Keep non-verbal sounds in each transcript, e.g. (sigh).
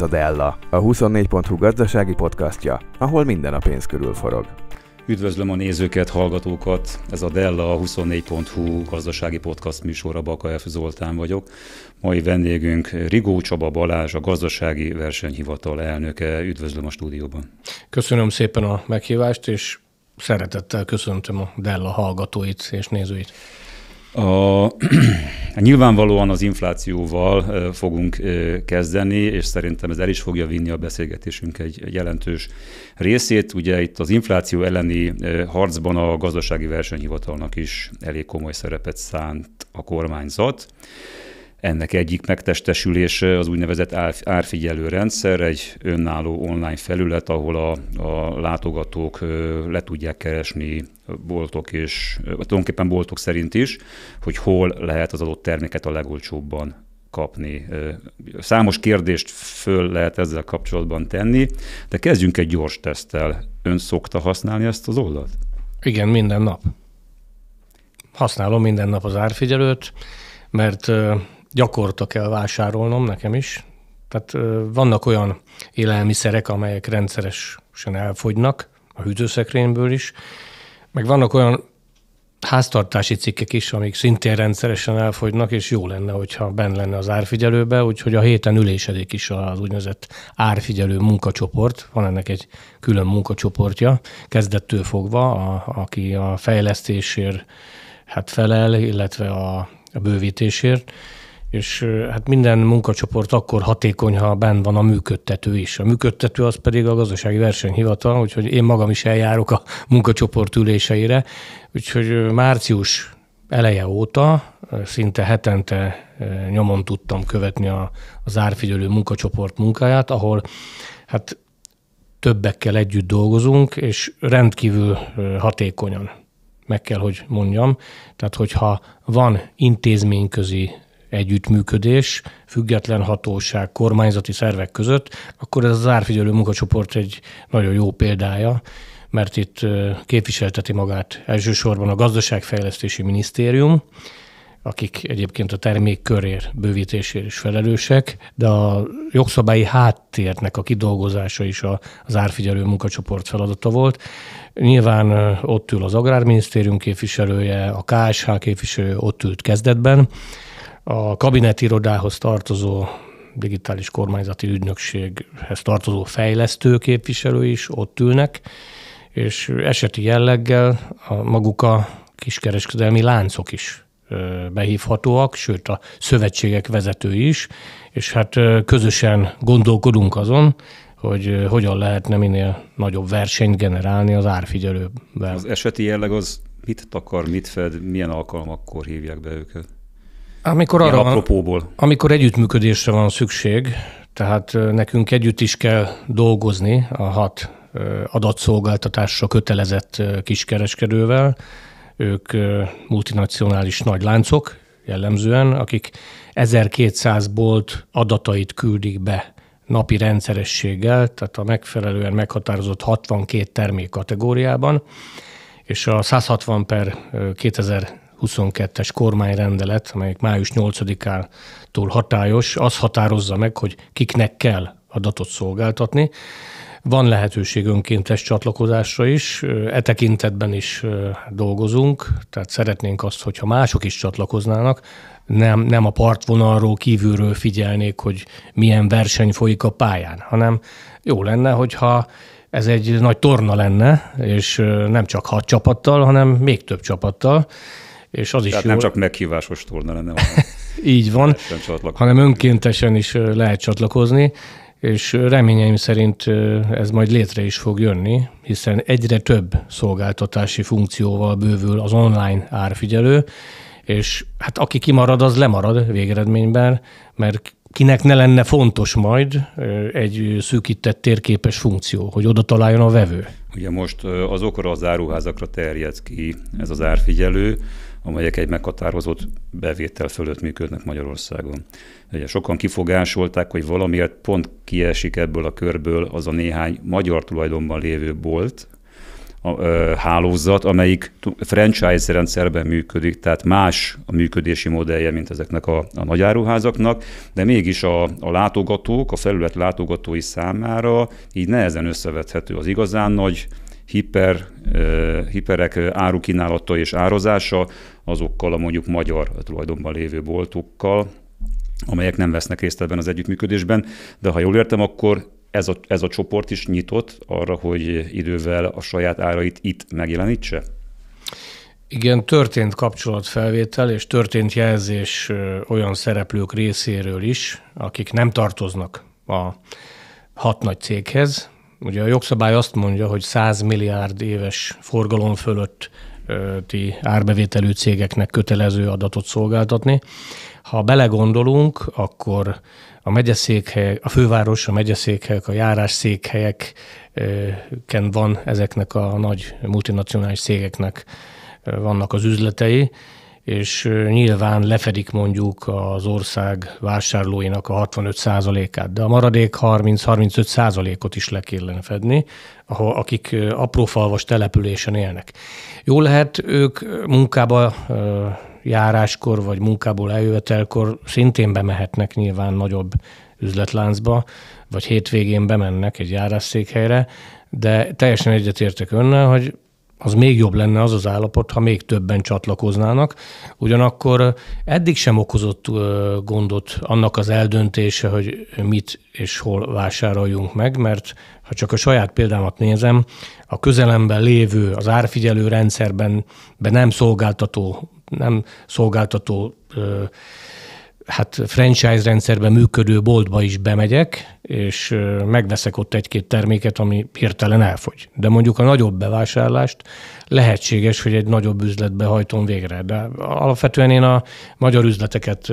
ez a Della, a 24.hu gazdasági podcastja, ahol minden a pénz körül forog. Üdvözlöm a nézőket, hallgatókat! Ez a Della, a 24.hu gazdasági podcast műsora, Baka F. Zoltán vagyok. Mai vendégünk Rigó Csaba Balázs, a gazdasági versenyhivatal elnöke. Üdvözlöm a stúdióban. Köszönöm szépen a meghívást, és szeretettel köszöntöm a Della hallgatóit és nézőit. (clears throat) A, nyilvánvalóan az inflációval fogunk kezdeni, és szerintem ez el is fogja vinni a beszélgetésünk egy jelentős részét. Ugye itt az infláció elleni harcban a gazdasági versenyhivatalnak is elég komoly szerepet szánt a kormányzat. Ennek egyik megtestesülése az úgynevezett árfigyelő rendszer, egy önálló online felület, ahol a, a látogatók le tudják keresni boltok és tulajdonképpen boltok szerint is, hogy hol lehet az adott terméket a legolcsóbban kapni. Számos kérdést föl lehet ezzel kapcsolatban tenni, de kezdjünk egy gyors teszttel. Ön szokta használni ezt az oldalt? Igen, minden nap. Használom minden nap az árfigyelőt, mert gyakorta kell vásárolnom nekem is. Tehát vannak olyan élelmiszerek, amelyek rendszeresen elfogynak, a hűtőszekrényből is, meg vannak olyan háztartási cikkek is, amik szintén rendszeresen elfogynak, és jó lenne, hogyha benne lenne az árfigyelőbe, úgyhogy a héten ülésedik is az úgynevezett árfigyelő munkacsoport. Van ennek egy külön munkacsoportja, kezdettől fogva, a, aki a fejlesztésért hát felel, illetve a, a bővítésért és hát minden munkacsoport akkor hatékony, ha benn van a működtető is. A működtető az pedig a gazdasági versenyhivatal, úgyhogy én magam is eljárok a munkacsoport üléseire, úgyhogy március eleje óta szinte hetente nyomon tudtam követni a, az árfigyelő munkacsoport munkáját, ahol hát többekkel együtt dolgozunk, és rendkívül hatékonyan meg kell, hogy mondjam. Tehát, hogyha van intézményközi együttműködés, független hatóság, kormányzati szervek között, akkor ez az árfigyelő munkacsoport egy nagyon jó példája, mert itt képviselteti magát elsősorban a gazdaságfejlesztési minisztérium, akik egyébként a termék körér bővítésére is felelősek, de a jogszabályi háttérnek a kidolgozása is az árfigyelő munkacsoport feladata volt. Nyilván ott ül az Agrárminisztérium képviselője, a KSH képviselő ott ült kezdetben, a kabinetirodához tartozó digitális kormányzati ügynökséghez tartozó fejlesztő képviselő is ott ülnek, és eseti jelleggel a maguk a kiskereskedelmi láncok is behívhatóak, sőt a szövetségek vezetői is, és hát közösen gondolkodunk azon, hogy hogyan lehetne minél nagyobb versenyt generálni az árfigyelőben. Az eseti jelleg az mit takar, mit fed, milyen alkalmakkor hívják be őket? Amikor arra, van, Amikor együttműködésre van szükség, tehát nekünk együtt is kell dolgozni a hat adatszolgáltatásra kötelezett kiskereskedővel. Ők multinacionális nagy láncok jellemzően, akik 1200 bolt adatait küldik be napi rendszerességgel, tehát a megfelelően meghatározott 62 termék kategóriában, és a 160 per 2000 22-es kormányrendelet, amely május 8-ától hatályos, az határozza meg, hogy kiknek kell adatot szolgáltatni. Van lehetőség önkéntes csatlakozásra is, e tekintetben is dolgozunk, tehát szeretnénk azt, hogyha mások is csatlakoznának, nem, nem a partvonalról kívülről figyelnék, hogy milyen verseny folyik a pályán, hanem jó lenne, hogyha ez egy nagy torna lenne, és nem csak hat csapattal, hanem még több csapattal, és az Tehát is nem jó. nem csak meghívásos torna lenne. (laughs) Így van, hanem önkéntesen is lehet csatlakozni, és reményeim szerint ez majd létre is fog jönni, hiszen egyre több szolgáltatási funkcióval bővül az online árfigyelő, és hát aki kimarad, az lemarad végeredményben, mert kinek ne lenne fontos majd egy szűkített térképes funkció, hogy oda találjon a vevő. Ugye most azokra az áruházakra terjed ki ez az árfigyelő, amelyek egy meghatározott bevétel fölött működnek Magyarországon. Ugye sokan kifogásolták, hogy valamiért pont kiesik ebből a körből az a néhány magyar tulajdonban lévő bolt, a, ö, hálózat, amelyik franchise rendszerben működik, tehát más a működési modellje, mint ezeknek a, a nagyáruházaknak, de mégis a, a látogatók, a felület látogatói számára így nehezen összevethető az igazán nagy hiper, hiperek árukínálata és árazása azokkal a mondjuk magyar tulajdonban lévő boltokkal, amelyek nem vesznek részt ebben az együttműködésben, de ha jól értem, akkor ez a, ez a csoport is nyitott arra, hogy idővel a saját árait itt megjelenítse? Igen, történt kapcsolatfelvétel, és történt jelzés olyan szereplők részéről is, akik nem tartoznak a hat nagy céghez, Ugye a jogszabály azt mondja, hogy 100 milliárd éves forgalom fölött ti árbevételű cégeknek kötelező adatot szolgáltatni. Ha belegondolunk, akkor a megyeszékhelyek, a főváros, a megyeszékhelyek, a járásszékhelyeken van ezeknek a nagy multinacionális cégeknek vannak az üzletei, és nyilván lefedik mondjuk az ország vásárlóinak a 65%-át, de a maradék 30-35%-ot is le kellene fedni, ahol, akik aprófalvas településen élnek. Jó lehet, ők munkába járáskor vagy munkából eljövetelkor szintén bemehetnek nyilván nagyobb üzletláncba, vagy hétvégén bemennek egy járásszékhelyre, de teljesen egyetértek önnel, hogy az még jobb lenne az az állapot, ha még többen csatlakoznának. Ugyanakkor eddig sem okozott gondot annak az eldöntése, hogy mit és hol vásároljunk meg, mert ha csak a saját példámat nézem, a közelemben lévő, az árfigyelő rendszerben be nem szolgáltató, nem szolgáltató ö, hát franchise rendszerben működő boltba is bemegyek, és megveszek ott egy-két terméket, ami hirtelen elfogy. De mondjuk a nagyobb bevásárlást lehetséges, hogy egy nagyobb üzletbe hajtom végre. De alapvetően én a magyar üzleteket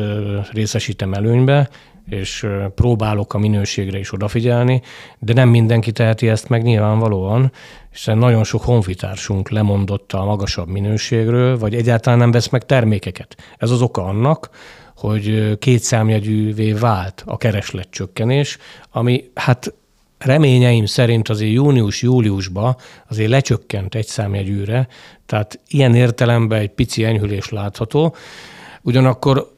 részesítem előnybe, és próbálok a minőségre is odafigyelni, de nem mindenki teheti ezt meg nyilvánvalóan, hiszen nagyon sok honfitársunk lemondotta a magasabb minőségről, vagy egyáltalán nem vesz meg termékeket. Ez az oka annak, hogy két számjegyűvé vált a keresletcsökkenés, ami hát reményeim szerint azért június-júliusba azért lecsökkent egy számjegyűre, tehát ilyen értelemben egy pici enyhülés látható. Ugyanakkor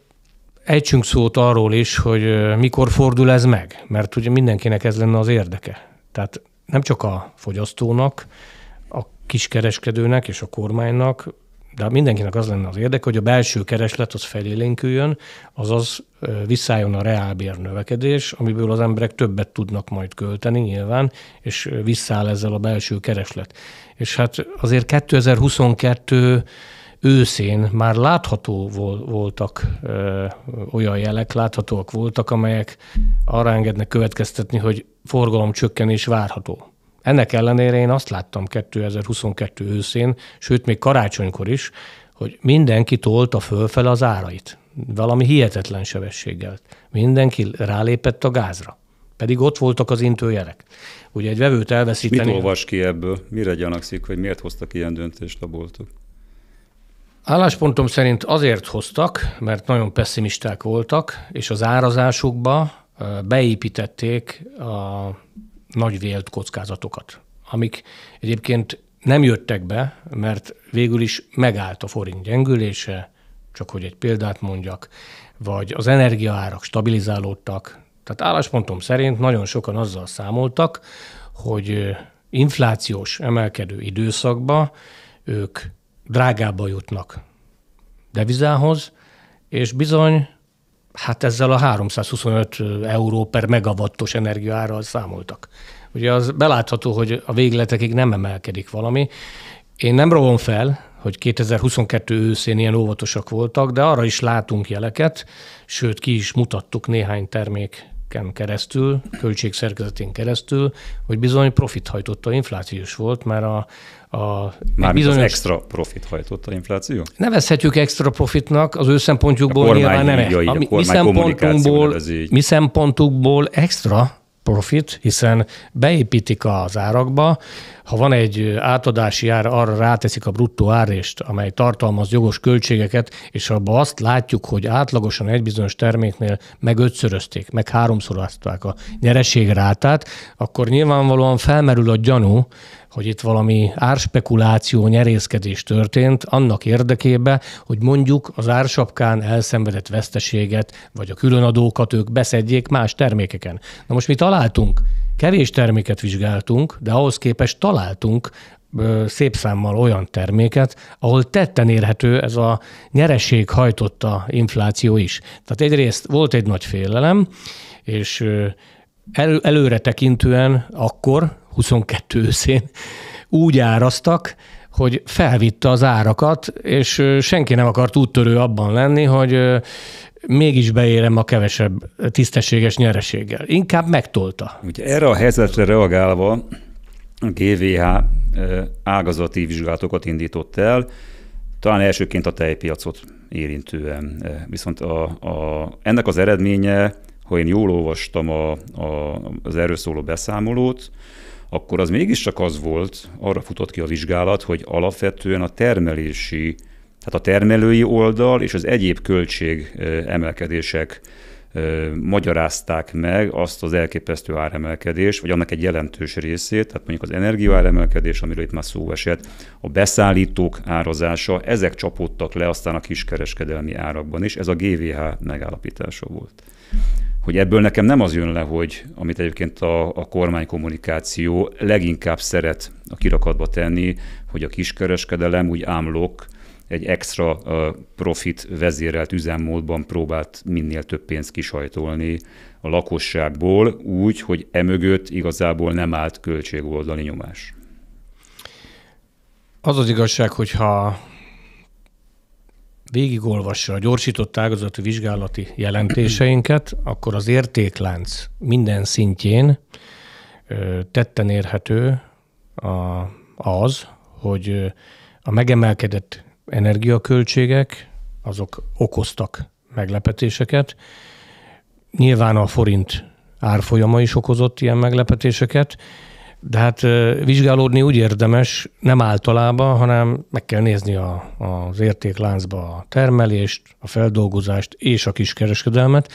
ejtsünk szót arról is, hogy mikor fordul ez meg, mert ugye mindenkinek ez lenne az érdeke. Tehát nem csak a fogyasztónak, a kiskereskedőnek és a kormánynak, de hát mindenkinek az lenne az érdek, hogy a belső kereslet az felélénküljön, azaz visszájön a reálbér növekedés, amiből az emberek többet tudnak majd költeni nyilván, és visszáll ezzel a belső kereslet. És hát azért 2022 őszén már látható voltak ö, olyan jelek, láthatóak voltak, amelyek arra engednek következtetni, hogy forgalom csökkenés várható. Ennek ellenére én azt láttam 2022 őszén, sőt még karácsonykor is, hogy mindenki tolta fölfele az árait valami hihetetlen sebességgel. Mindenki rálépett a gázra. Pedig ott voltak az intőjelek. Ugye egy vevőt elveszíteni... Mit olvas ki ebből? Mire gyanakszik, hogy miért hoztak ilyen döntést a boltok? Álláspontom szerint azért hoztak, mert nagyon pessimisták voltak, és az árazásukba beépítették a nagy vélt kockázatokat, amik egyébként nem jöttek be, mert végül is megállt a forint gyengülése, csak hogy egy példát mondjak, vagy az energiaárak stabilizálódtak. Tehát álláspontom szerint nagyon sokan azzal számoltak, hogy inflációs emelkedő időszakba ők drágába jutnak devizához, és bizony Hát ezzel a 325 euró per megawattos energiaárral számoltak. Ugye az belátható, hogy a végletekig nem emelkedik valami. Én nem rovom fel, hogy 2022 őszén ilyen óvatosak voltak, de arra is látunk jeleket, sőt ki is mutattuk néhány termék ken keresztül, költségszerkezetén keresztül, hogy bizony profit hajtotta, inflációs volt, már a, a már bizonyos... az extra profit hajtotta infláció? Nevezhetjük extra profitnak, az ő szempontjukból nyilván nem. E- így, a, a mi, szempontunkból, mi szempontunkból extra, profit, hiszen beépítik az árakba, ha van egy átadási ár, arra ráteszik a bruttó árést, amely tartalmaz jogos költségeket, és abban azt látjuk, hogy átlagosan egy bizonyos terméknél meg ötszörözték, meg háromszorozták a nyereség rátát, akkor nyilvánvalóan felmerül a gyanú, hogy itt valami árspekuláció, nyerészkedés történt annak érdekében, hogy mondjuk az ársapkán elszenvedett veszteséget, vagy a különadókat ők beszedjék más termékeken. Na most mi találtunk? Kevés terméket vizsgáltunk, de ahhoz képest találtunk szép számmal olyan terméket, ahol tetten érhető ez a nyereség hajtotta infláció is. Tehát egyrészt volt egy nagy félelem, és előre tekintően akkor, 22 őszén úgy árasztak, hogy felvitte az árakat, és senki nem akart úttörő abban lenni, hogy mégis beérem a kevesebb tisztességes nyereséggel. Inkább megtolta. Ugye erre a helyzetre reagálva a GVH ágazati vizsgálatokat indított el, talán elsőként a tejpiacot érintően. Viszont a, a, ennek az eredménye, ha én jól olvastam a, a, az erről szóló beszámolót, akkor az mégiscsak az volt, arra futott ki a vizsgálat, hogy alapvetően a termelési, tehát a termelői oldal és az egyéb költség emelkedések magyarázták meg azt az elképesztő áremelkedést, vagy annak egy jelentős részét, tehát mondjuk az energiaáremelkedés, amiről itt már szó esett, a beszállítók árazása, ezek csapódtak le aztán a kiskereskedelmi árakban is, ez a GVH megállapítása volt hogy ebből nekem nem az jön le, hogy amit egyébként a, a kormánykommunikáció leginkább szeret a kirakatba tenni, hogy a kiskereskedelem úgy ámlok, egy extra profit vezérelt üzemmódban próbált minél több pénzt kisajtolni a lakosságból, úgy, hogy emögött igazából nem állt költségoldali nyomás. Az az igazság, hogyha végigolvassa a gyorsított ágazati vizsgálati jelentéseinket, akkor az értéklánc minden szintjén tetten érhető a, az, hogy a megemelkedett energiaköltségek azok okoztak meglepetéseket. Nyilván a forint árfolyama is okozott ilyen meglepetéseket, de hát vizsgálódni úgy érdemes, nem általában, hanem meg kell nézni a, az értékláncba a termelést, a feldolgozást és a kiskereskedelmet.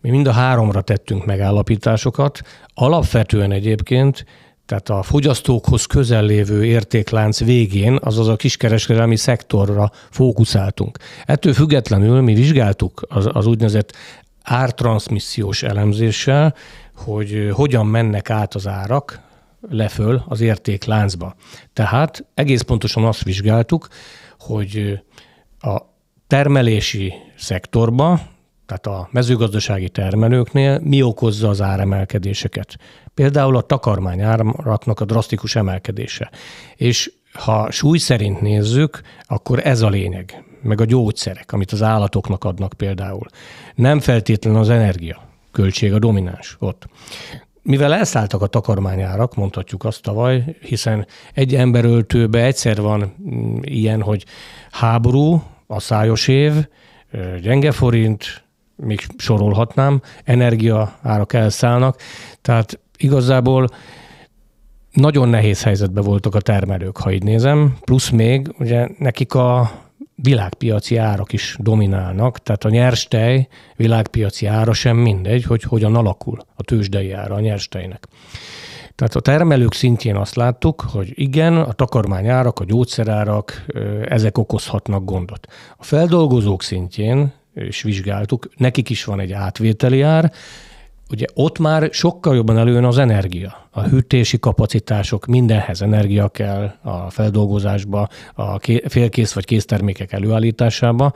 Mi mind a háromra tettünk megállapításokat. Alapvetően egyébként tehát a fogyasztókhoz közel lévő értéklánc végén, azaz a kiskereskedelmi szektorra fókuszáltunk. Ettől függetlenül mi vizsgáltuk az, az úgynevezett ártranszmissziós elemzéssel, hogy hogyan mennek át az árak leföl az értékláncba. Tehát egész pontosan azt vizsgáltuk, hogy a termelési szektorba, tehát a mezőgazdasági termelőknél mi okozza az áremelkedéseket. Például a takarmány áraknak a drasztikus emelkedése. És ha súly szerint nézzük, akkor ez a lényeg, meg a gyógyszerek, amit az állatoknak adnak például. Nem feltétlen az energia költség a domináns ott. Mivel elszálltak a takarmányárak, mondhatjuk azt tavaly, hiszen egy emberöltőbe egyszer van mm, ilyen, hogy háború, a szájos év, gyenge forint, még sorolhatnám, energia árak elszállnak, tehát igazából nagyon nehéz helyzetben voltak a termelők, ha így nézem, plusz még ugye nekik a világpiaci árak is dominálnak, tehát a nyerstej világpiaci ára sem mindegy, hogy hogyan alakul a tőzsdei ára a nyerstejnek. Tehát a termelők szintjén azt láttuk, hogy igen, a árak, a gyógyszerárak, ezek okozhatnak gondot. A feldolgozók szintjén, és vizsgáltuk, nekik is van egy átvételi ár, ugye ott már sokkal jobban előjön az energia, a hűtési kapacitások, mindenhez energia kell a feldolgozásba, a félkész vagy késztermékek előállításába,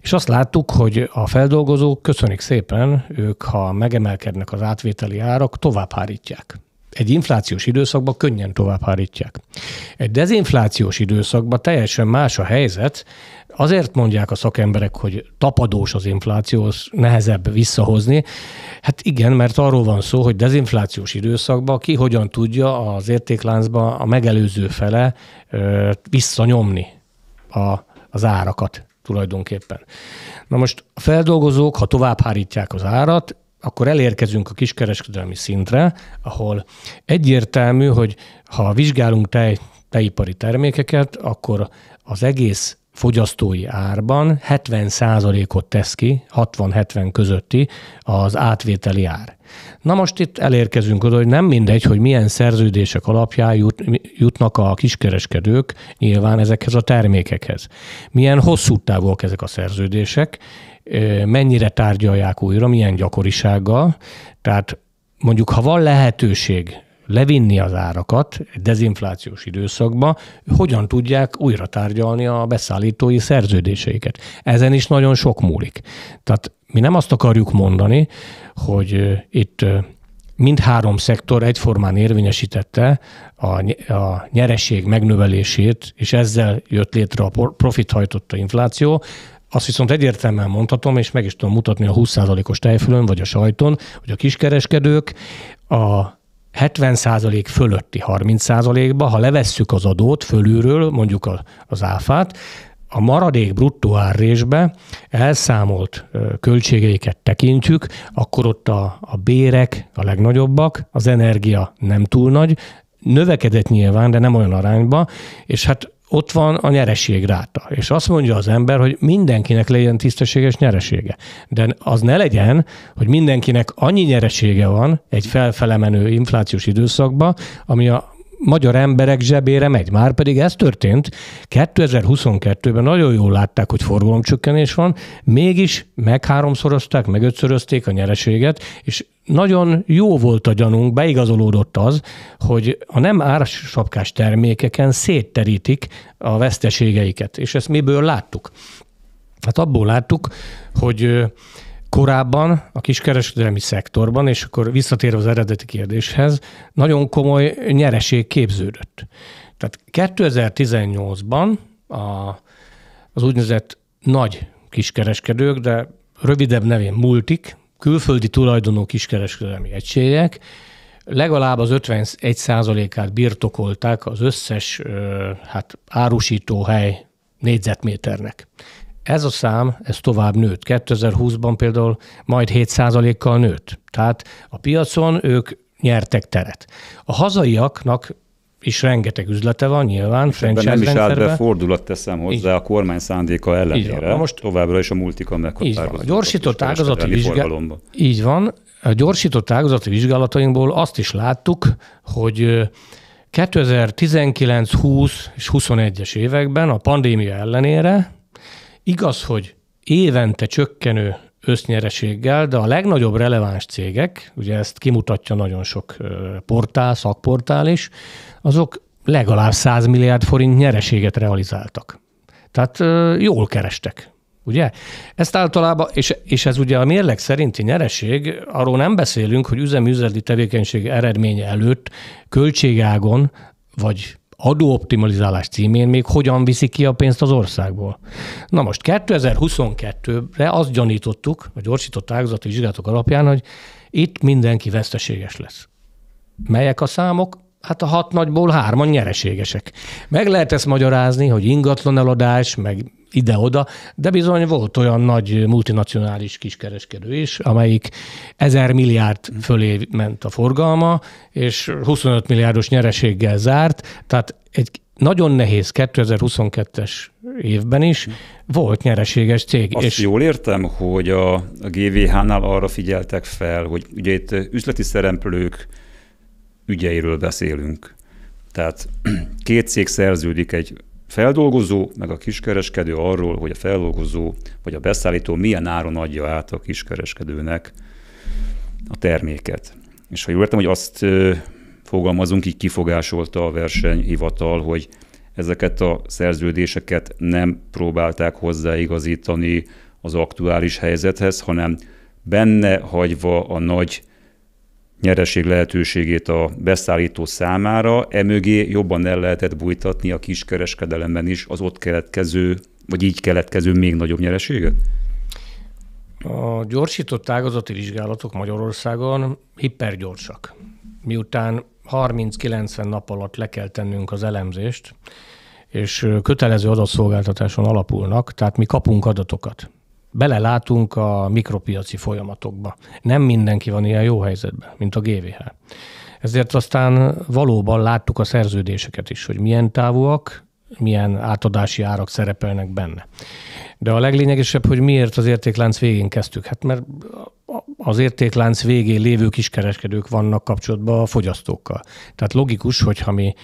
és azt láttuk, hogy a feldolgozók, köszönik szépen, ők ha megemelkednek az átvételi árak, tovább hárítják egy inflációs időszakban könnyen továbbhárítják. Egy dezinflációs időszakban teljesen más a helyzet, Azért mondják a szakemberek, hogy tapadós az infláció, az nehezebb visszahozni. Hát igen, mert arról van szó, hogy dezinflációs időszakban ki hogyan tudja az értékláncba a megelőző fele ö, visszanyomni a, az árakat tulajdonképpen. Na most a feldolgozók, ha tovább az árat, akkor elérkezünk a kiskereskedelmi szintre, ahol egyértelmű, hogy ha vizsgálunk tej, tejipari termékeket, akkor az egész fogyasztói árban 70%-ot tesz ki, 60-70 közötti az átvételi ár. Na most itt elérkezünk oda, hogy nem mindegy, hogy milyen szerződések alapján jut, jutnak a kiskereskedők nyilván ezekhez a termékekhez. Milyen hosszú távúak ezek a szerződések, mennyire tárgyalják újra, milyen gyakorisággal. Tehát mondjuk, ha van lehetőség levinni az árakat dezinflációs időszakba, hogyan tudják újra tárgyalni a beszállítói szerződéseiket. Ezen is nagyon sok múlik. Tehát mi nem azt akarjuk mondani, hogy itt mindhárom szektor egyformán érvényesítette a, a nyereség megnövelését, és ezzel jött létre a profithajtotta infláció. Azt viszont egyértelműen mondhatom, és meg is tudom mutatni a 20%-os tejfölön vagy a sajton, hogy a kiskereskedők a 70% fölötti 30%-ba, ha levesszük az adót fölülről, mondjuk az áfát, a maradék bruttó árrésbe elszámolt költségeiket tekintjük, akkor ott a, a bérek a legnagyobbak, az energia nem túl nagy, növekedett nyilván, de nem olyan arányba, és hát ott van a nyereség ráta. És azt mondja az ember, hogy mindenkinek legyen tisztességes nyeresége. De az ne legyen, hogy mindenkinek annyi nyeresége van egy felfelemenő inflációs időszakban, ami a magyar emberek zsebére megy. Már pedig ez történt. 2022-ben nagyon jól látták, hogy forgalomcsökkenés van, mégis meg háromszorozták, meg ötszörözték a nyereséget, és nagyon jó volt a gyanunk, beigazolódott az, hogy a nem árasapkás termékeken szétterítik a veszteségeiket, és ezt miből láttuk? Hát abból láttuk, hogy korábban a kiskereskedelmi szektorban, és akkor visszatérve az eredeti kérdéshez, nagyon komoly nyereség képződött. Tehát 2018-ban a, az úgynevezett nagy kiskereskedők, de rövidebb nevén multik, külföldi tulajdonú kiskereskedelmi egységek, legalább az 51%-át birtokolták az összes hát árusítóhely négyzetméternek. Ez a szám, ez tovább nőtt. 2020-ban például majd 7%-kal nőtt. Tehát a piacon ők nyertek teret. A hazaiaknak is rengeteg üzlete van, nyilván. És ebben nem is állt be fordulat teszem hozzá így. a kormány szándéka ellenére. Na most továbbra is a multikon meghatározott. A gyorsított ágazati vizsgálatban. Így van. A gyorsított ágazati vizsgálatainkból azt is láttuk, hogy 2019, 20 és 21-es években a pandémia ellenére Igaz, hogy évente csökkenő össznyereséggel, de a legnagyobb releváns cégek, ugye ezt kimutatja nagyon sok portál, szakportál is, azok legalább 100 milliárd forint nyereséget realizáltak. Tehát jól kerestek. Ugye? Ezt általában, és, és ez ugye a mérleg szerinti nyereség, arról nem beszélünk, hogy üzemi üzleti tevékenység eredménye előtt költségágon vagy adóoptimalizálás címén még hogyan viszik ki a pénzt az országból. Na most 2022-re azt gyanítottuk, a gyorsított ágazati vizsgálatok alapján, hogy itt mindenki veszteséges lesz. Melyek a számok? hát a hat nagyból hárman nyereségesek. Meg lehet ezt magyarázni, hogy ingatlan eladás, meg ide-oda, de bizony volt olyan nagy multinacionális kiskereskedő is, amelyik 1000 milliárd mhm. fölé ment a forgalma, és 25 milliárdos nyereséggel zárt, tehát egy nagyon nehéz 2022-es évben is mhm. volt nyereséges cég. Azt és... jól értem, hogy a, a GVH-nál arra figyeltek fel, hogy ugye itt üzleti szereplők ügyeiről beszélünk. Tehát (clears throat) két cég szerződik egy feldolgozó, meg a kiskereskedő arról, hogy a feldolgozó vagy a beszállító milyen áron adja át a kiskereskedőnek a terméket. És ha jól értem, hogy azt fogalmazunk, így kifogásolta a versenyhivatal, hogy ezeket a szerződéseket nem próbálták hozzáigazítani az aktuális helyzethez, hanem benne hagyva a nagy nyereség lehetőségét a beszállító számára, emögé jobban el lehetett bújtatni a kiskereskedelemben is az ott keletkező, vagy így keletkező még nagyobb nyereséget? A gyorsított ágazati vizsgálatok Magyarországon hipergyorsak. Miután 30-90 nap alatt le kell tennünk az elemzést, és kötelező adatszolgáltatáson alapulnak, tehát mi kapunk adatokat belelátunk a mikropiaci folyamatokba. Nem mindenki van ilyen jó helyzetben, mint a GVH. Ezért aztán valóban láttuk a szerződéseket is, hogy milyen távúak, milyen átadási árak szerepelnek benne. De a leglényegesebb, hogy miért az értéklánc végén kezdtük? Hát mert az értéklánc végén lévő kiskereskedők vannak kapcsolatban a fogyasztókkal. Tehát logikus, hogyha mi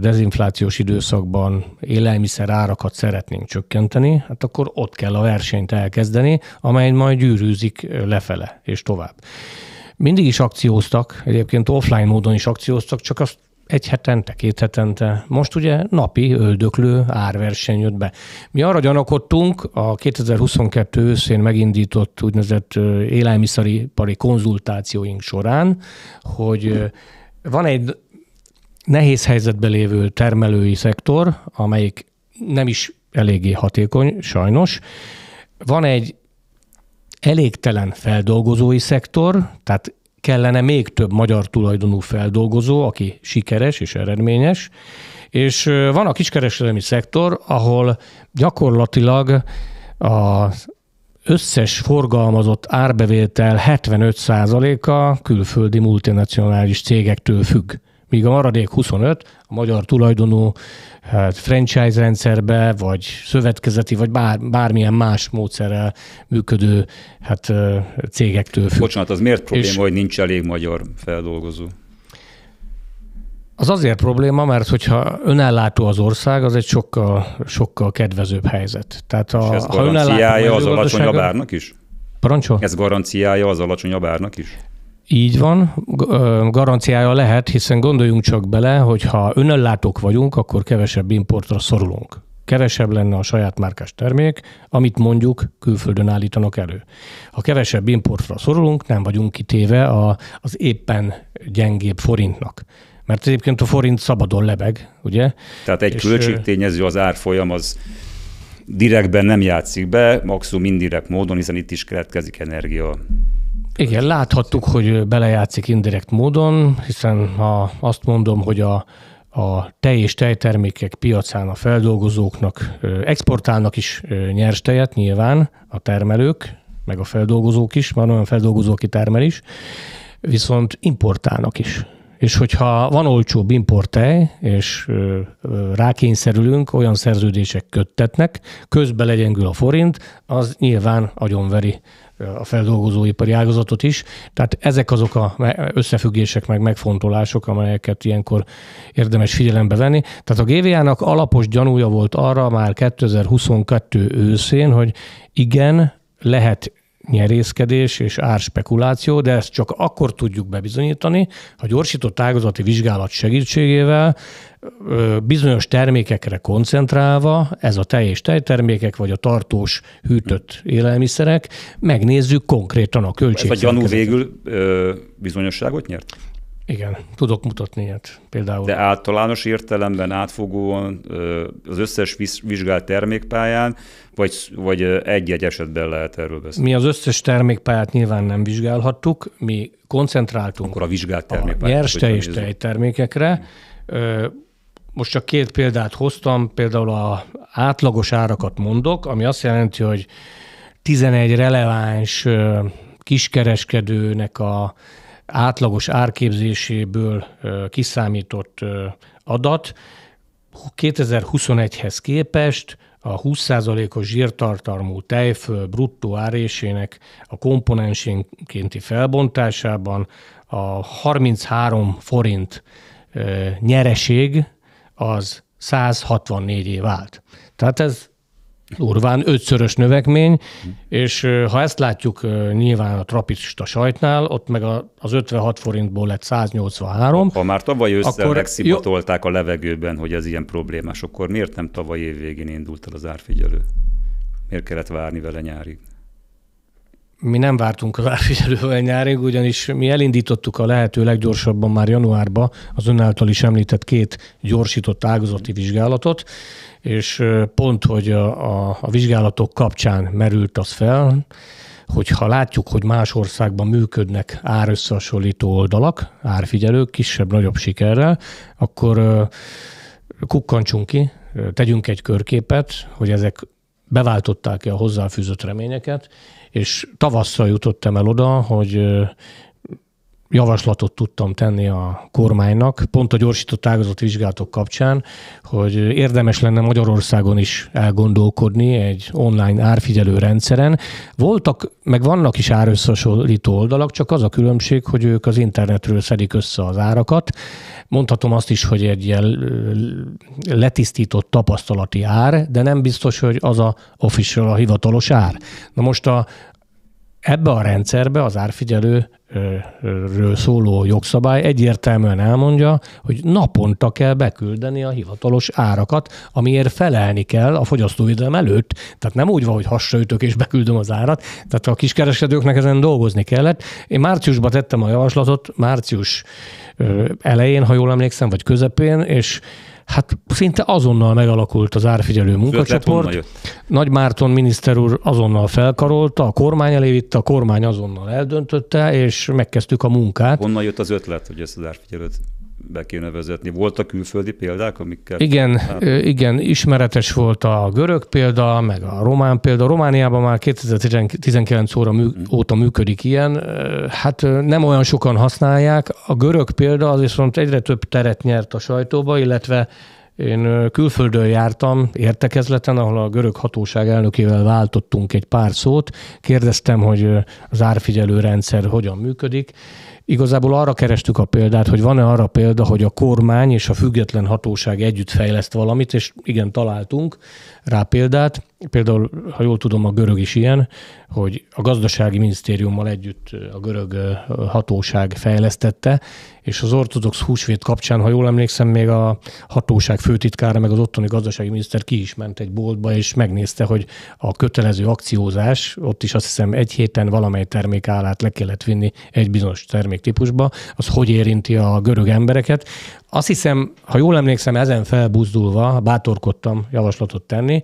dezinflációs időszakban élelmiszer árakat szeretnénk csökkenteni, hát akkor ott kell a versenyt elkezdeni, amely majd gyűrűzik lefele és tovább. Mindig is akcióztak, egyébként offline módon is akcióztak, csak azt egy hetente, két hetente. Most ugye napi öldöklő árverseny jött be. Mi arra gyanakodtunk, a 2022 őszén megindított úgynevezett élelmiszeripari konzultációink során, hogy van egy nehéz helyzetbe lévő termelői szektor, amelyik nem is eléggé hatékony, sajnos. Van egy elégtelen feldolgozói szektor, tehát kellene még több magyar tulajdonú feldolgozó, aki sikeres és eredményes, és van a kiskereskedelmi szektor, ahol gyakorlatilag az összes forgalmazott árbevétel 75%-a külföldi multinacionális cégektől függ míg a maradék 25 a magyar tulajdonú hát franchise rendszerbe, vagy szövetkezeti, vagy bár, bármilyen más módszerrel működő hát, cégektől függ. Bocsánat, az miért probléma, És hogy nincs elég magyar feldolgozó? Az azért probléma, mert hogyha önellátó az ország, az egy sokkal, sokkal kedvezőbb helyzet. Tehát a, És ez ha az alacsonyabb árnak is? Parancsol? Ez garanciája az alacsonyabb árnak is? Így van, garanciája lehet, hiszen gondoljunk csak bele, hogy ha önellátók vagyunk, akkor kevesebb importra szorulunk. Kevesebb lenne a saját márkás termék, amit mondjuk külföldön állítanak elő. Ha kevesebb importra szorulunk, nem vagyunk kitéve a, az éppen gyengébb forintnak. Mert egyébként a forint szabadon lebeg, ugye? Tehát egy És költségtényező, az árfolyam az direktben nem játszik be, maximum indirekt módon, hiszen itt is keletkezik energia igen, láthattuk, hogy belejátszik indirekt módon, hiszen ha azt mondom, hogy a, a tej és tejtermékek piacán a feldolgozóknak exportálnak is nyers tejet nyilván a termelők, meg a feldolgozók is, van olyan feldolgozó, aki termel is, viszont importálnak is és hogyha van olcsóbb importtej, és rákényszerülünk, olyan szerződések köttetnek, közben legyengül a forint, az nyilván agyonveri a feldolgozóipari ágazatot is. Tehát ezek azok a összefüggések, meg megfontolások, amelyeket ilyenkor érdemes figyelembe venni. Tehát a GVA-nak alapos gyanúja volt arra már 2022 őszén, hogy igen, lehet nyerészkedés és árspekuláció, de ezt csak akkor tudjuk bebizonyítani, ha gyorsított tágazati vizsgálat segítségével bizonyos termékekre koncentrálva, ez a tej és tejtermékek, vagy a tartós hűtött élelmiszerek, megnézzük konkrétan a költségeket. Ez a gyanú végül ö, bizonyosságot nyert? Igen, tudok mutatni ilyet például. De általános értelemben átfogóan az összes vizsgált termékpályán, vagy, vagy egy-egy esetben lehet erről beszélni? Mi az összes termékpályát nyilván nem vizsgálhattuk, mi koncentráltunk Akkor a, vizsgált a nyers tej és Most csak két példát hoztam, például a átlagos árakat mondok, ami azt jelenti, hogy 11 releváns kiskereskedőnek a átlagos árképzéséből kiszámított adat 2021-hez képest a 20%-os zsírtartalmú tejföl bruttó árésének a komponensénkénti felbontásában a 33 forint nyereség az 164 év vált. Tehát ez Durván ötszörös növekmény, és ha ezt látjuk nyilván a trapista sajtnál, ott meg a, az 56 forintból lett 183. Ha már tavaly ősszel megszivatolták a levegőben, hogy ez ilyen problémás, akkor miért nem tavaly év végén indult el az árfigyelő? Miért kellett várni vele nyárig? mi nem vártunk az árfigyelővel nyárig, ugyanis mi elindítottuk a lehető leggyorsabban már januárban az ön által is említett két gyorsított ágazati vizsgálatot, és pont, hogy a, a, a vizsgálatok kapcsán merült az fel, hogy ha látjuk, hogy más országban működnek árösszehasonlító oldalak, árfigyelők kisebb-nagyobb sikerrel, akkor kukkantsunk ki, tegyünk egy körképet, hogy ezek beváltották-e a hozzáfűzött reményeket, és tavasszal jutottam el oda, hogy javaslatot tudtam tenni a kormánynak, pont a gyorsított vizsgálatok kapcsán, hogy érdemes lenne Magyarországon is elgondolkodni egy online árfigyelő rendszeren. Voltak, meg vannak is árösszehasonlító oldalak, csak az a különbség, hogy ők az internetről szedik össze az árakat. Mondhatom azt is, hogy egy ilyen letisztított tapasztalati ár, de nem biztos, hogy az a official, a hivatalos ár. Na most a, Ebbe a rendszerbe az árfigyelőről szóló jogszabály egyértelműen elmondja, hogy naponta kell beküldeni a hivatalos árakat, amiért felelni kell a fogyasztóvédelem előtt. Tehát nem úgy van, hogy hasraütök és beküldöm az árat, tehát a kiskereskedőknek ezen dolgozni kellett. Én márciusban tettem a javaslatot, március elején, ha jól emlékszem, vagy közepén, és hát szinte azonnal megalakult az árfigyelő munkacsoport. Nagy Márton miniszter úr azonnal felkarolta, a kormány elé vitte, a kormány azonnal eldöntötte, és megkezdtük a munkát. Honnan jött az ötlet, hogy ezt az árfigyelőt be kéne vezetni. Voltak külföldi példák, amikkel... Igen, hát... igen, ismeretes volt a görög példa, meg a román példa. Romániában már 2019 óra mű, mhm. óta működik ilyen. Hát nem olyan sokan használják. A görög példa az viszont egyre több teret nyert a sajtóba, illetve én külföldön jártam értekezleten, ahol a görög hatóság elnökével váltottunk egy pár szót. Kérdeztem, hogy az árfigyelő rendszer hogyan működik, Igazából arra kerestük a példát, hogy van-e arra példa, hogy a kormány és a független hatóság együtt fejleszt valamit, és igen, találtunk rá példát. Például, ha jól tudom, a görög is ilyen, hogy a gazdasági minisztériummal együtt a görög hatóság fejlesztette, és az ortodox húsvét kapcsán, ha jól emlékszem, még a hatóság főtitkára, meg az ottani gazdasági miniszter ki is ment egy boltba, és megnézte, hogy a kötelező akciózás, ott is azt hiszem egy héten valamely termék állát le kellett vinni egy bizonyos terméktípusba, az hogy érinti a görög embereket. Azt hiszem, ha jól emlékszem, ezen felbuzdulva bátorkodtam javaslatot tenni,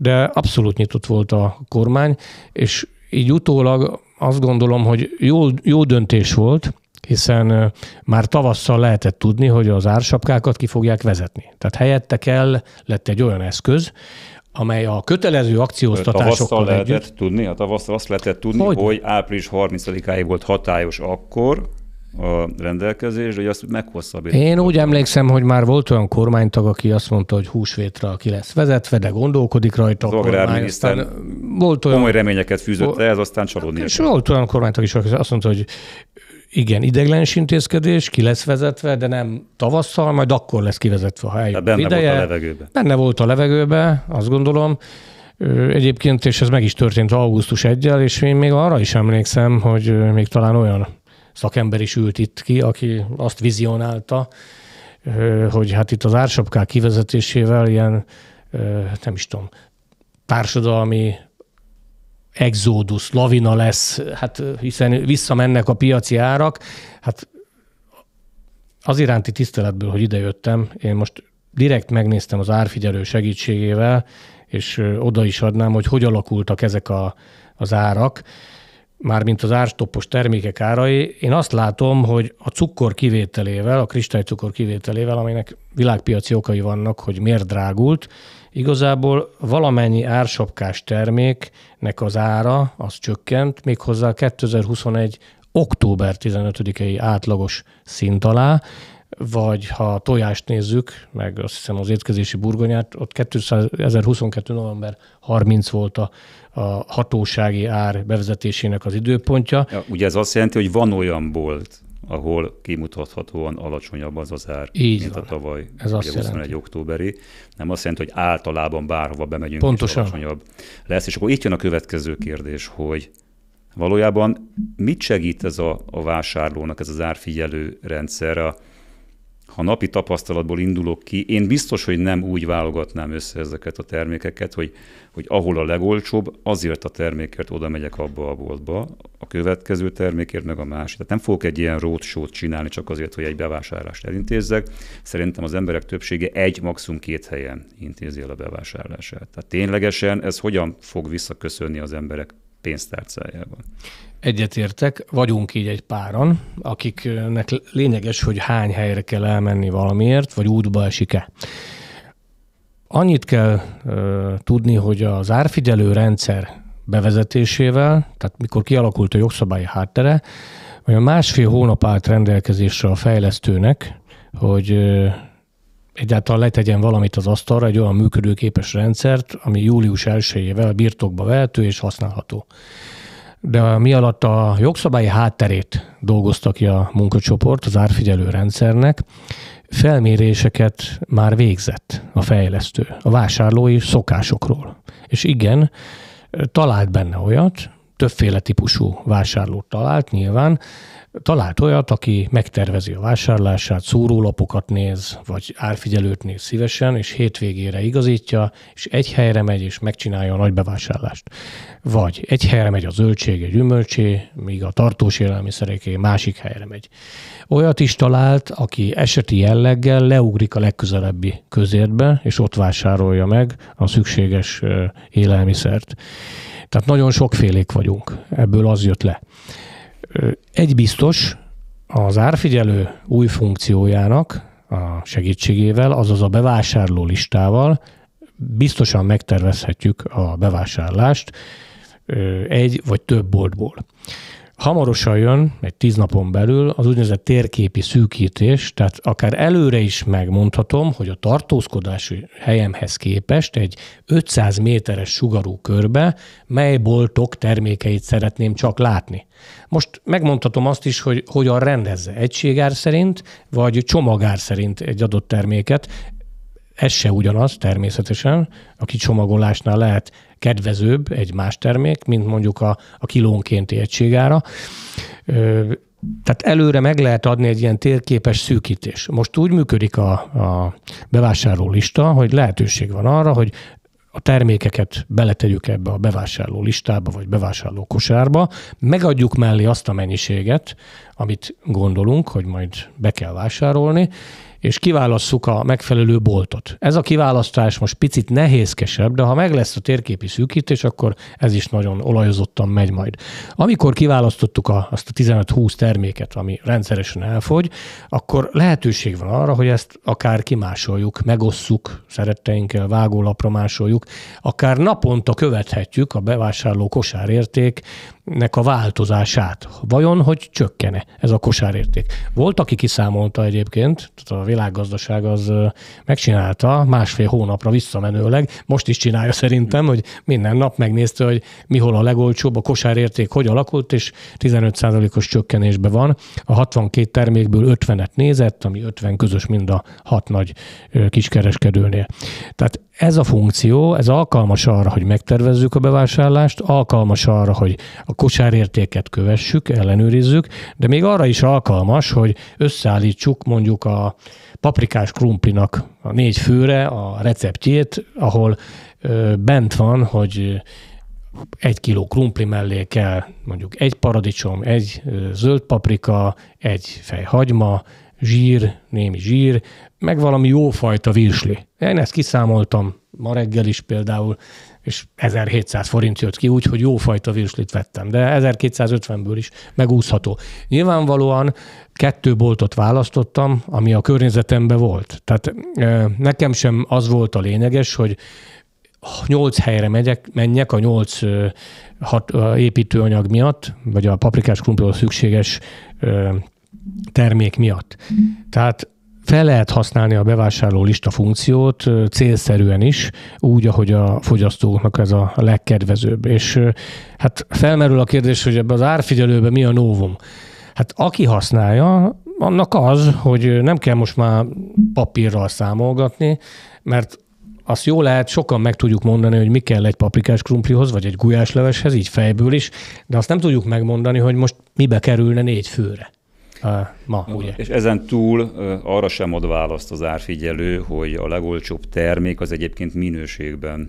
de abszolút nyitott volt a kormány, és így utólag azt gondolom, hogy jó, jó döntés volt, hiszen már tavasszal lehetett tudni, hogy az ársapkákat ki fogják vezetni. Tehát helyette kell, lett egy olyan eszköz, amely a kötelező akcióztatásokkal lehetett együtt... tudni, a tavasszal azt lehetett tudni, hogy, hogy április 30-áig volt hatályos akkor, a rendelkezés, hogy azt meghosszabbítani. Én úgy emlékszem, hogy már volt olyan kormánytag, aki azt mondta, hogy húsvétra ki lesz vezetve, de gondolkodik rajta az a kormány. Aztán volt olyan... Komoly reményeket fűzött o... aztán csalódni. Hát, és volt olyan kormánytag is, aki azt mondta, hogy igen, ideglenes intézkedés, ki lesz vezetve, de nem tavasszal, majd akkor lesz kivezetve, ha eljön hát benne ideje. volt a levegőbe. Benne volt a levegőbe, azt gondolom. Egyébként, és ez meg is történt augusztus 1 és én még arra is emlékszem, hogy még talán olyan szakember is ült itt ki, aki azt vizionálta, hogy hát itt az ársapkák kivezetésével ilyen, hát nem is tudom, társadalmi exódus, lavina lesz, hát hiszen visszamennek a piaci árak, hát az iránti tiszteletből, hogy idejöttem, én most direkt megnéztem az árfigyelő segítségével, és oda is adnám, hogy hogy alakultak ezek a, az árak mármint az árstoppos termékek árai, én azt látom, hogy a cukor kivételével, a kristálycukor kivételével, aminek világpiaci okai vannak, hogy miért drágult, igazából valamennyi ársapkás terméknek az ára az csökkent, méghozzá 2021 október 15-i átlagos szint alá, vagy ha tojást nézzük, meg azt hiszem az étkezési burgonyát, ott 200, 2022. november 30 volt a, a hatósági ár bevezetésének az időpontja. Ja, ugye ez azt jelenti, hogy van olyan bolt, ahol kimutathatóan alacsonyabb az az ár, Így mint van. a tavaly, Ez azt 21 jelenti. októberi. Nem azt jelenti, hogy általában bárhova bemegyünk, Pontosan. és alacsonyabb lesz. És akkor itt jön a következő kérdés, hogy valójában mit segít ez a, a vásárlónak, ez az árfigyelő rendszer, a, ha napi tapasztalatból indulok ki, én biztos, hogy nem úgy válogatnám össze ezeket a termékeket, hogy, hogy ahol a legolcsóbb, azért a termékért oda megyek abba a boltba, a következő termékért meg a másik. Tehát nem fogok egy ilyen roadshow-t csinálni csak azért, hogy egy bevásárlást elintézzek. Szerintem az emberek többsége egy, maximum két helyen intézi el a bevásárlását. Tehát ténylegesen ez hogyan fog visszaköszönni az emberek pénztárcájában. Egyetértek, vagyunk így egy páran, akiknek lényeges, hogy hány helyre kell elmenni valamiért, vagy útba esik-e. Annyit kell ö, tudni, hogy az árfigyelő rendszer bevezetésével, tehát mikor kialakult a jogszabályi háttere, hogy a másfél hónap állt rendelkezésre a fejlesztőnek, hogy ö, egyáltalán letegyen valamit az asztalra, egy olyan működőképes rendszert, ami július 1-ével birtokba vehető és használható de mi alatt a jogszabályi hátterét dolgozta ki a munkacsoport az árfigyelő rendszernek, felméréseket már végzett a fejlesztő a vásárlói szokásokról. És igen, talált benne olyat, többféle típusú vásárlót talált nyilván. Talált olyat, aki megtervezi a vásárlását, szórólapokat néz, vagy árfigyelőt néz szívesen, és hétvégére igazítja, és egy helyre megy, és megcsinálja a nagy bevásárlást. Vagy egy helyre megy a zöldség, egy gyümölcsé, míg a tartós élelmiszereké másik helyre megy. Olyat is talált, aki eseti jelleggel leugrik a legközelebbi közértbe, és ott vásárolja meg a szükséges élelmiszert. Tehát nagyon sokfélék vagyunk, ebből az jött le. Egy biztos, az árfigyelő új funkciójának a segítségével, azaz a bevásárló listával biztosan megtervezhetjük a bevásárlást egy vagy több boltból. Hamarosan jön, egy tíz napon belül az úgynevezett térképi szűkítés, tehát akár előre is megmondhatom, hogy a tartózkodási helyemhez képest egy 500 méteres sugarú körbe mely boltok termékeit szeretném csak látni. Most megmondhatom azt is, hogy hogyan rendezze egységár szerint, vagy csomagár szerint egy adott terméket, ez se ugyanaz természetesen, a kicsomagolásnál lehet kedvezőbb egy más termék, mint mondjuk a, a kilónkénti egységára. Tehát előre meg lehet adni egy ilyen térképes szűkítés. Most úgy működik a, a bevásárló lista, hogy lehetőség van arra, hogy a termékeket beletegyük ebbe a bevásárló listába, vagy bevásárló kosárba, megadjuk mellé azt a mennyiséget, amit gondolunk, hogy majd be kell vásárolni, és kiválasszuk a megfelelő boltot. Ez a kiválasztás most picit nehézkesebb, de ha meg lesz a térképi szűkítés, akkor ez is nagyon olajozottan megy majd. Amikor kiválasztottuk a, azt a 15-20 terméket, ami rendszeresen elfogy, akkor lehetőség van arra, hogy ezt akár kimásoljuk, megosszuk szeretteinkkel, vágólapra másoljuk, akár naponta követhetjük a bevásárló kosárérték nek a változását. Vajon, hogy csökkene ez a kosárérték? Volt, aki kiszámolta egyébként, tehát a világgazdaság az megcsinálta másfél hónapra visszamenőleg, most is csinálja szerintem, hogy minden nap megnézte, hogy mihol a legolcsóbb, a kosárérték hogy alakult, és 15%-os csökkenésben van. A 62 termékből 50-et nézett, ami 50 közös mind a hat nagy kiskereskedőnél. Tehát ez a funkció, ez alkalmas arra, hogy megtervezzük a bevásárlást, alkalmas arra, hogy a kosárértéket kövessük, ellenőrizzük, de még arra is alkalmas, hogy összeállítsuk mondjuk a paprikás krumplinak a négy főre a receptjét, ahol bent van, hogy egy kiló krumpli mellé kell mondjuk egy paradicsom, egy zöld paprika, egy fej hagyma, zsír, némi zsír, meg valami jófajta virsli. Én ezt kiszámoltam ma reggel is például, és 1700 forint jött ki, úgyhogy jófajta virslit vettem, de 1250-ből is megúszható. Nyilvánvalóan kettő boltot választottam, ami a környezetemben volt. Tehát nekem sem az volt a lényeges, hogy nyolc helyre megyek, menjek a nyolc hat, építőanyag miatt, vagy a paprikás krumplihoz szükséges termék miatt. Tehát fel lehet használni a bevásárló lista funkciót célszerűen is, úgy, ahogy a fogyasztóknak ez a legkedvezőbb. És hát felmerül a kérdés, hogy ebbe az árfigyelőbe mi a novum. Hát aki használja, annak az, hogy nem kell most már papírral számolgatni, mert azt jó lehet, sokan meg tudjuk mondani, hogy mi kell egy paprikás krumplihoz, vagy egy gulyásleveshez, így fejből is, de azt nem tudjuk megmondani, hogy most mibe kerülne négy főre ma, ugye? És ezen túl arra sem ad választ az árfigyelő, hogy a legolcsóbb termék az egyébként minőségben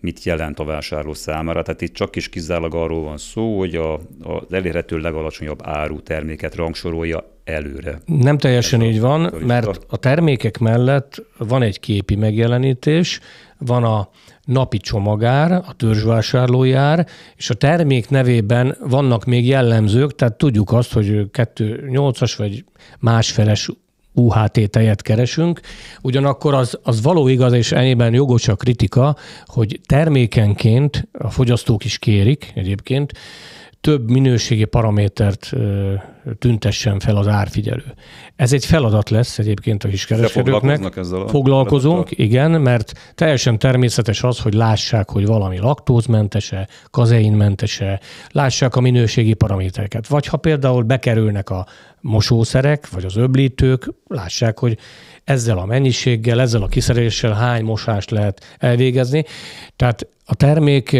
mit jelent a vásárló számára. Tehát itt csak is kizárólag arról van szó, hogy a, az elérhető legalacsonyabb áru terméket rangsorolja előre. Nem teljesen Ez így van, mert a termékek mellett van egy képi megjelenítés, van a napi csomagár, a törzsvásárlójár, és a termék nevében vannak még jellemzők, tehát tudjuk azt, hogy 2,8-as vagy másfeles UHT tejet keresünk, ugyanakkor az, az való igaz, és ennyiben jogos a kritika, hogy termékenként a fogyasztók is kérik egyébként, több minőségi paramétert tüntessen fel az árfigyelő. Ez egy feladat lesz egyébként a kiskereskedőknek. Ezzel a Foglalkozunk, feladattal. igen, mert teljesen természetes az, hogy lássák, hogy valami laktózmentese, kazeinmentese, lássák a minőségi paramétereket. Vagy ha például bekerülnek a mosószerek, vagy az öblítők lássák, hogy ezzel a mennyiséggel, ezzel a kiszereléssel hány mosást lehet elvégezni. Tehát a termék,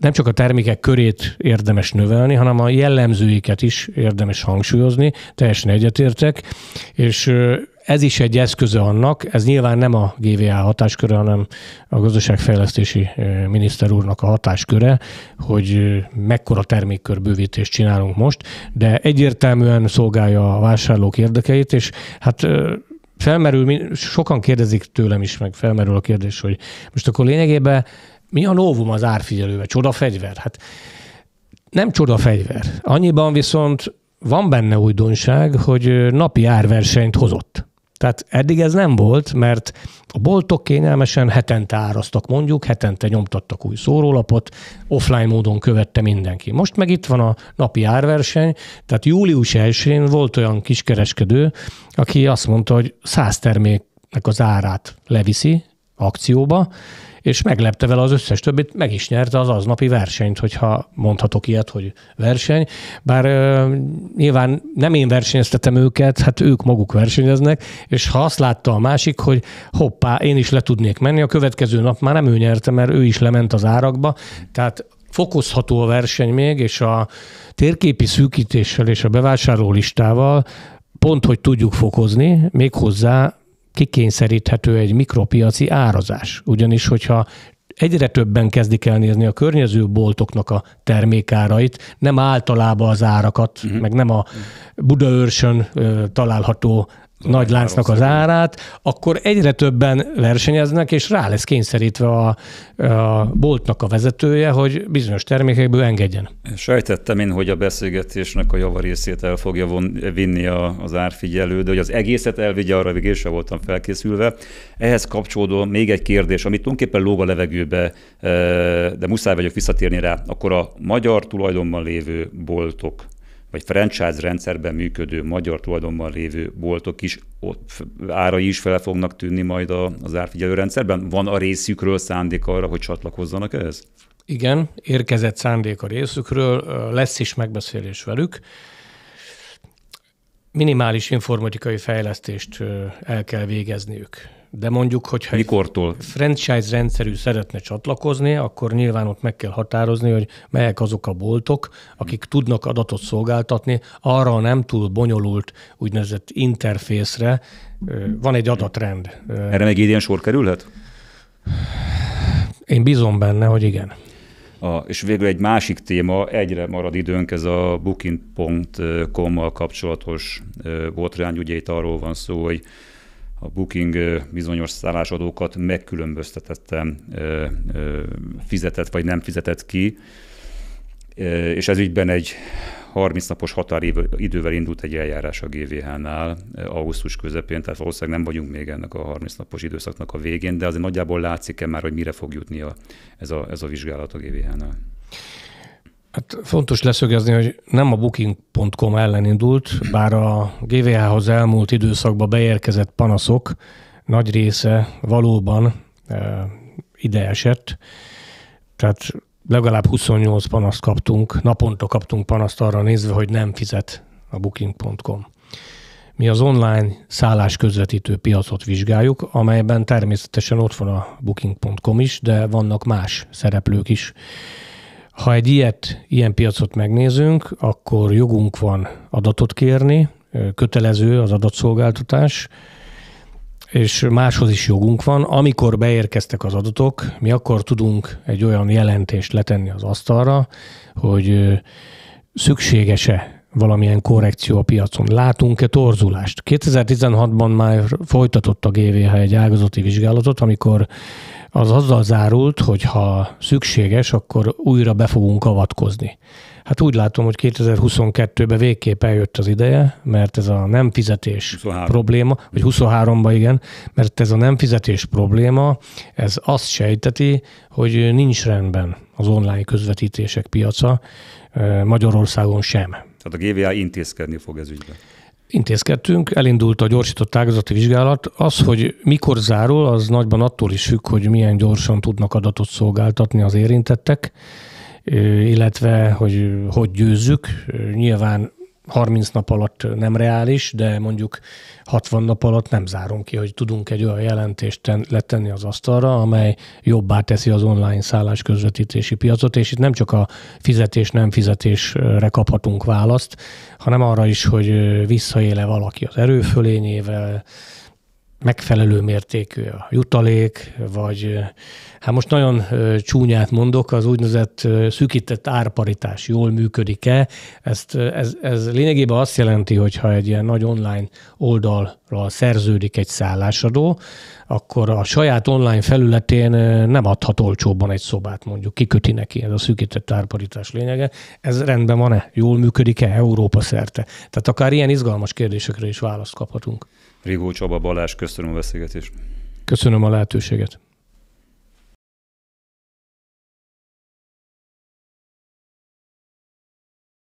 nem csak a termékek körét érdemes növelni, hanem a jellemzőiket is érdemes hangsúlyozni, teljesen egyetértek, és ez is egy eszköze annak, ez nyilván nem a GVA hatásköre, hanem a gazdaságfejlesztési miniszter úrnak a hatásköre, hogy mekkora termékkörbővítést csinálunk most, de egyértelműen szolgálja a vásárlók érdekeit, és hát felmerül, sokan kérdezik tőlem is, meg felmerül a kérdés, hogy most akkor lényegében mi a novum az árfigyelőben? Csoda fegyver? Hát nem csoda fegyver. Annyiban viszont van benne újdonság, hogy napi árversenyt hozott. Tehát eddig ez nem volt, mert a boltok kényelmesen hetente árasztak mondjuk, hetente nyomtattak új szórólapot, offline módon követte mindenki. Most meg itt van a napi árverseny, tehát július 1-én volt olyan kiskereskedő, aki azt mondta, hogy száz terméknek az árát leviszi akcióba, és meglepte vele az összes többit, meg is nyerte az aznapi versenyt, hogyha mondhatok ilyet, hogy verseny. Bár ö, nyilván nem én versenyeztetem őket, hát ők maguk versenyeznek, és ha azt látta a másik, hogy hoppá, én is le tudnék menni, a következő nap már nem ő nyerte, mert ő is lement az árakba, tehát fokozható a verseny még, és a térképi szűkítéssel és a bevásárlólistával pont, hogy tudjuk fokozni, méghozzá kikényszeríthető egy mikropiaci árazás. Ugyanis, hogyha egyre többen kezdik el nézni a környező boltoknak a termékárait, nem általában az árakat, uh-huh. meg nem a Budaörsön ö, található nagy láncnak az árát, akkor egyre többen versenyeznek, és rá lesz kényszerítve a, a boltnak a vezetője, hogy bizonyos termékekből engedjen. Sejtettem én, hogy a beszélgetésnek a javarészét el fogja von, vinni a, az árfigyelő, de hogy az egészet elvigye, arra végig sem voltam felkészülve. Ehhez kapcsolódó még egy kérdés, amit tulajdonképpen lóg a levegőbe, eh, de muszáj vagyok visszatérni rá, akkor a magyar tulajdonban lévő boltok vagy franchise rendszerben működő magyar tulajdonban lévő boltok is, ott árai is fele fognak tűnni majd az árfigyelő rendszerben? Van a részükről szándék arra, hogy csatlakozzanak ehhez? Igen, érkezett szándék a részükről, lesz is megbeszélés velük. Minimális informatikai fejlesztést el kell végezniük de mondjuk, hogyha Mikortól? egy franchise rendszerű szeretne csatlakozni, akkor nyilván ott meg kell határozni, hogy melyek azok a boltok, akik tudnak adatot szolgáltatni arra a nem túl bonyolult úgynevezett interfészre. Van egy adatrend. Erre meg ilyen sor kerülhet? Én bízom benne, hogy igen. A, és végül egy másik téma, egyre marad időnk, ez a booking.com-mal kapcsolatos botrány. Ugye itt arról van szó, hogy a booking bizonyos szállásadókat megkülönböztetette, fizetett vagy nem fizetett ki, és ez ügyben egy 30 napos határidővel indult egy eljárás a GVH-nál augusztus közepén, tehát valószínűleg nem vagyunk még ennek a 30 napos időszaknak a végén, de azért nagyjából látszik-e már, hogy mire fog jutni a, ez, a, ez a vizsgálat a GVH-nál. Hát fontos leszögezni, hogy nem a booking.com ellen indult, bár a GVH-hoz elmúlt időszakba beérkezett panaszok nagy része valóban e, ide esett. Tehát legalább 28 panaszt kaptunk, naponta kaptunk panaszt arra nézve, hogy nem fizet a booking.com. Mi az online szállás közvetítő piacot vizsgáljuk, amelyben természetesen ott van a booking.com is, de vannak más szereplők is ha egy ilyet, ilyen piacot megnézünk, akkor jogunk van adatot kérni, kötelező az adatszolgáltatás, és máshoz is jogunk van. Amikor beérkeztek az adatok, mi akkor tudunk egy olyan jelentést letenni az asztalra, hogy szükséges-e valamilyen korrekció a piacon. Látunk-e torzulást? 2016-ban már folytatott a GVH egy ágazati vizsgálatot, amikor az azzal zárult, hogy ha szükséges, akkor újra be fogunk avatkozni. Hát úgy látom, hogy 2022-ben végképp eljött az ideje, mert ez a nem fizetés 23. probléma, vagy 23-ban igen, mert ez a nem fizetés probléma, ez azt sejteti, hogy nincs rendben az online közvetítések piaca Magyarországon sem. Tehát a GVA intézkedni fog ez ügyben. Intézkedtünk, elindult a gyorsított tágazati vizsgálat. Az, hogy mikor zárul, az nagyban attól is függ, hogy milyen gyorsan tudnak adatot szolgáltatni az érintettek, illetve hogy hogy győzzük. Nyilván 30 nap alatt nem reális, de mondjuk 60 nap alatt nem zárunk ki, hogy tudunk egy olyan jelentést ten, letenni az asztalra, amely jobbá teszi az online szállás közvetítési piacot, és itt nem csak a fizetés-nem fizetésre kaphatunk választ, hanem arra is, hogy visszaéle valaki az erőfölényével, megfelelő mértékű a jutalék, vagy hát most nagyon csúnyát mondok, az úgynevezett szűkített árparitás jól működik-e. Ezt, ez, ez lényegében azt jelenti, hogy ha egy ilyen nagy online oldalra szerződik egy szállásadó, akkor a saját online felületén nem adhat olcsóbban egy szobát, mondjuk kiköti neki, ez a szűkített árparitás lényege. Ez rendben van-e? Jól működik-e Európa szerte? Tehát akár ilyen izgalmas kérdésekre is választ kaphatunk. Rigó Csaba Balázs, köszönöm a beszélgetést. Köszönöm a lehetőséget.